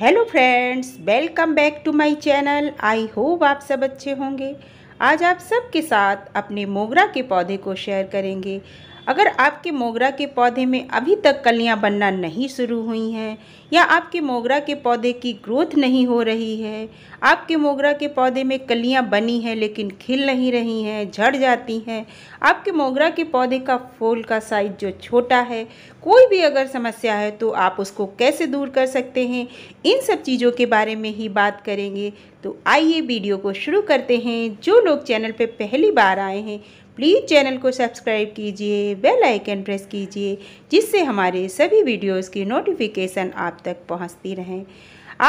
hello friends welcome back to my channel I hope आप सब अच्छे होंगे आज आप सबके साथ अपने मोगरा के पौधे को शेयर करेंगे अगर आपके मोगरा के पौधे में अभी तक कलियां बनना नहीं शुरू हुई हैं या आपके मोगरा के पौधे की ग्रोथ नहीं हो रही है आपके मोगरा के पौधे में कलियां बनी हैं लेकिन खिल नहीं रही हैं झड़ जाती हैं आपके मोगरा के पौधे का फूल का साइज जो छोटा है कोई भी अगर समस्या है तो आप उसको कैसे दूर कर सकते हैं इन सब चीज़ों के बारे में ही बात करेंगे तो आइए वीडियो को शुरू करते हैं जो लोग चैनल पर पहली बार आए हैं प्लीज़ चैनल को सब्सक्राइब कीजिए बेल आइकन प्रेस कीजिए जिससे हमारे सभी वीडियोस की नोटिफिकेशन आप तक पहुंचती रहें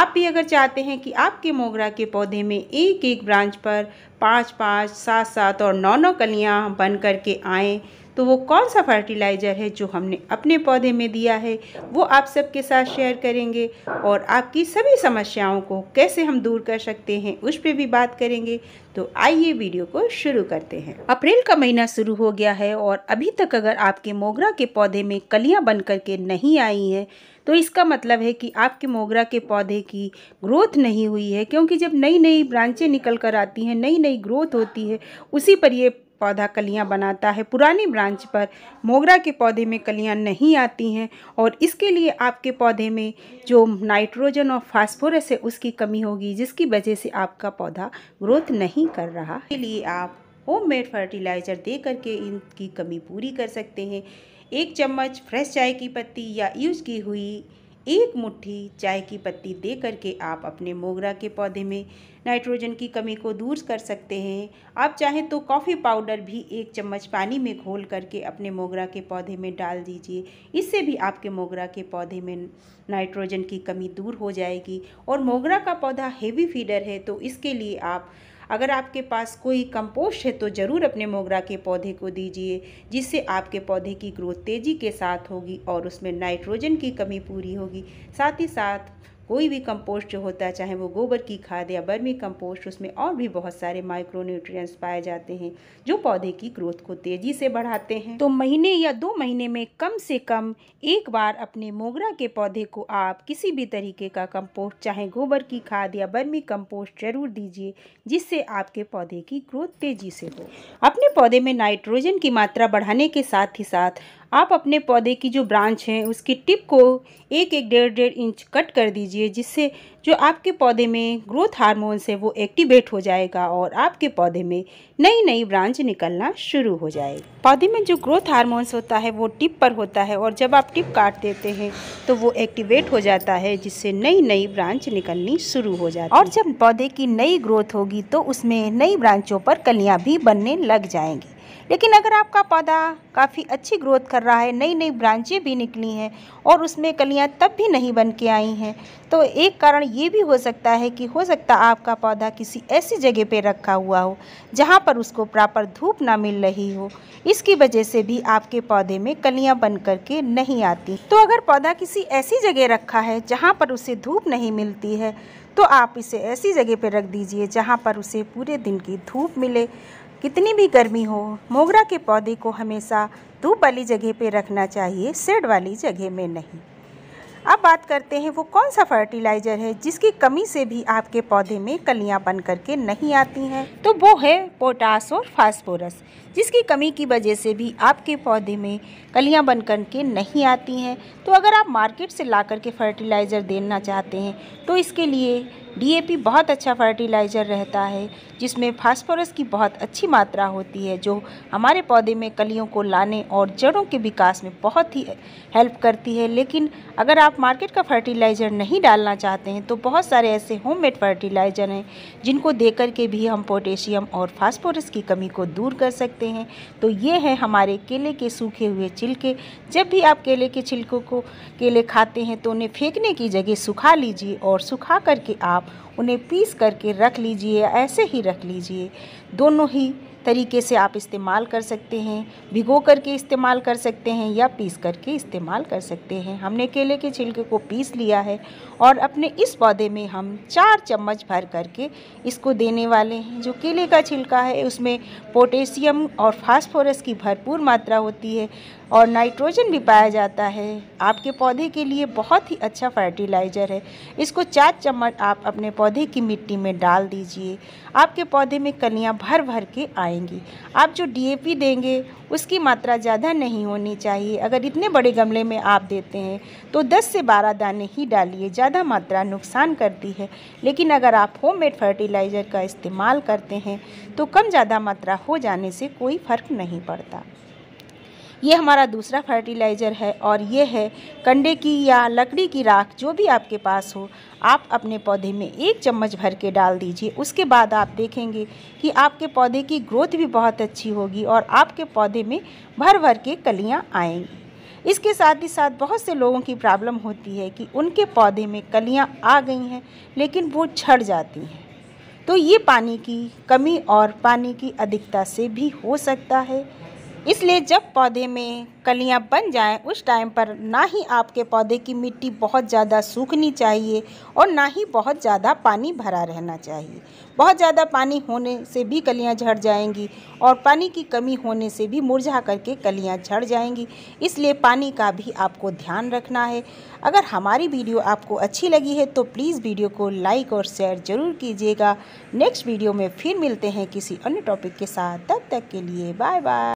आप भी अगर चाहते हैं कि आपके मोगरा के पौधे में एक एक ब्रांच पर पाँच पाँच सात सात और नौ नौ कलियाँ बन करके आएँ तो वो कौन सा फर्टिलाइज़र है जो हमने अपने पौधे में दिया है वो आप सबके साथ शेयर करेंगे और आपकी सभी समस्याओं को कैसे हम दूर कर सकते हैं उस पर भी बात करेंगे तो आइए वीडियो को शुरू करते हैं अप्रैल का महीना शुरू हो गया है और अभी तक अगर आपके मोगरा के पौधे में कलियाँ बन करके नहीं आई हैं तो इसका मतलब है कि आपके मोगरा के पौधे की ग्रोथ नहीं हुई है क्योंकि जब नई नई ब्रांचें निकल कर आती हैं नई नई ग्रोथ होती है उसी पर ये पौधा कलियां बनाता है पुरानी ब्रांच पर मोगरा के पौधे में कलियां नहीं आती हैं और इसके लिए आपके पौधे में जो नाइट्रोजन और फास्फोरस है उसकी कमी होगी जिसकी वजह से आपका पौधा ग्रोथ नहीं कर रहा इसके लिए आप होममेड फर्टिलाइज़र दे करके इनकी कमी पूरी कर सकते हैं एक चम्मच फ्रेश चाय की पत्ती या यूज की हुई एक मुट्ठी चाय की पत्ती दे करके आप अपने मोगरा के पौधे में नाइट्रोजन की कमी को दूर कर सकते हैं आप चाहें तो कॉफ़ी पाउडर भी एक चम्मच पानी में घोल करके अपने मोगरा के पौधे में डाल दीजिए इससे भी आपके मोगरा के पौधे में नाइट्रोजन की कमी दूर हो जाएगी और मोगरा का पौधा हेवी फीडर है तो इसके लिए आप अगर आपके पास कोई कंपोस्ट है तो ज़रूर अपने मोगरा के पौधे को दीजिए जिससे आपके पौधे की ग्रोथ तेज़ी के साथ होगी और उसमें नाइट्रोजन की कमी पूरी होगी साथ ही साथ कोई भी कंपोस्ट जो होता है चाहे वो गोबर की खाद या बर्मी कंपोस्ट उसमें और भी बहुत सारे माइक्रोन्यूट्रिएंट्स पाए जाते हैं जो पौधे की ग्रोथ को तेज़ी से बढ़ाते हैं तो महीने या दो महीने में कम से कम एक बार अपने मोगरा के पौधे को आप किसी भी तरीके का कंपोस्ट चाहे गोबर की खाद या बर्मी कंपोस्ट जरूर दीजिए जिससे आपके पौधे की ग्रोथ तेज़ी से हो अपने पौधे में नाइट्रोजन की मात्रा बढ़ाने के साथ ही साथ आप अपने पौधे की जो ब्रांच है उसकी टिप को एक एक डेढ़ डेढ़ इंच कट कर दीजिए जिससे जो आपके पौधे में ग्रोथ हार्मोन्स है वो एक्टिवेट हो जाएगा और आपके पौधे में नई नई ब्रांच निकलना शुरू हो जाएगी पौधे में जो ग्रोथ हार्मोन्स होता है वो टिप पर होता है और जब आप टिप काट देते हैं तो वो एक्टिवेट हो जाता है जिससे नई नई ब्रांच निकलनी शुरू हो जाती है और जब पौधे की नई ग्रोथ होगी तो उसमें नई ब्रांचों पर कलियाँ भी बनने लग जाएंगी लेकिन अगर आपका पौधा काफ़ी अच्छी ग्रोथ कर रहा है नई नई ब्रांचें भी निकली हैं और उसमें कलियाँ तब भी नहीं बन के आई हैं तो एक कारण ये भी हो सकता है कि हो सकता आपका पौधा किसी ऐसी जगह पर रखा हुआ हो जहाँ पर उसको प्रॉपर धूप ना मिल रही हो इसकी वजह से भी आपके पौधे में कलियाँ बन करके नहीं आती तो अगर पौधा किसी ऐसी जगह रखा है जहाँ पर उसे धूप नहीं मिलती है तो आप इसे ऐसी जगह पर रख दीजिए जहाँ पर उसे पूरे दिन की धूप मिले कितनी भी गर्मी हो मोगरा के पौधे को हमेशा धूप वाली जगह पे रखना चाहिए सेड वाली जगह में नहीं अब बात करते हैं वो कौन सा फर्टिलाइज़र है जिसकी कमी से भी आपके पौधे में कलियां बन करके नहीं आती हैं तो वो है पोटास और फास्फोरस जिसकी कमी की वजह से भी आपके पौधे में कलियां बन करके नहीं आती हैं तो अगर आप मार्केट से ला करके फर्टिलाइज़र देना चाहते हैं तो इसके लिए डीएपी बहुत अच्छा फर्टिलाइज़र रहता है जिसमें फास्फोरस की बहुत अच्छी मात्रा होती है जो हमारे पौधे में कलियों को लाने और जड़ों के विकास में बहुत ही हेल्प करती है लेकिन अगर आप मार्केट का फर्टिलाइज़र नहीं डालना चाहते हैं तो बहुत सारे ऐसे होममेड फर्टिलाइज़र हैं जिनको दे के भी हम पोटेशियम और फास्फोरस की कमी को दूर कर सकते हैं तो ये है हमारे केले के सूखे हुए छिलके जब भी आप केले के छिलकों को केले खाते हैं तो उन्हें फेंकने की जगह सुखा लीजिए और सुखा करके आप उन्हें पीस करके रख लीजिए ऐसे ही रख लीजिए दोनों ही तरीके से आप इस्तेमाल कर सकते हैं भिगो करके इस्तेमाल कर सकते हैं या पीस करके इस्तेमाल कर सकते हैं हमने केले के छिलके को पीस लिया है और अपने इस पौधे में हम चार चम्मच भर करके इसको देने वाले हैं जो केले का छिलका है उसमें पोटेशियम और फास्फोरस की भरपूर मात्रा होती है और नाइट्रोजन भी पाया जाता है आपके पौधे के लिए बहुत ही अच्छा फर्टिलाइज़र है इसको चार चम्मच आप अपने पौधे की मिट्टी में डाल दीजिए आपके पौधे में कलियाँ भर भर के आए पाएंगी आप जो डीएपी देंगे उसकी मात्रा ज़्यादा नहीं होनी चाहिए अगर इतने बड़े गमले में आप देते हैं तो 10 से 12 दाने ही डालिए ज़्यादा मात्रा नुकसान करती है लेकिन अगर आप होममेड फर्टिलाइज़र का इस्तेमाल करते हैं तो कम ज़्यादा मात्रा हो जाने से कोई फ़र्क नहीं पड़ता ये हमारा दूसरा फर्टिलाइज़र है और ये है कंडे की या लकड़ी की राख जो भी आपके पास हो आप अपने पौधे में एक चम्मच भर के डाल दीजिए उसके बाद आप देखेंगे कि आपके पौधे की ग्रोथ भी बहुत अच्छी होगी और आपके पौधे में भर भर के कलियाँ आएंगी इसके साथ ही साथ बहुत से लोगों की प्रॉब्लम होती है कि उनके पौधे में कलियाँ आ गई हैं लेकिन वो छड़ जाती हैं तो ये पानी की कमी और पानी की अधिकता से भी हो सकता है इसलिए जब पौधे में कलियां बन जाएं उस टाइम पर ना ही आपके पौधे की मिट्टी बहुत ज़्यादा सूखनी चाहिए और ना ही बहुत ज़्यादा पानी भरा रहना चाहिए बहुत ज़्यादा पानी होने से भी कलियां झड़ जाएंगी और पानी की कमी होने से भी मुरझा करके कलियां झड़ जाएंगी इसलिए पानी का भी आपको ध्यान रखना है अगर हमारी वीडियो आपको अच्छी लगी है तो प्लीज़ वीडियो को लाइक और शेयर ज़रूर कीजिएगा नेक्स्ट वीडियो में फिर मिलते हैं किसी अन्य टॉपिक के साथ तब तक के लिए बाय बाय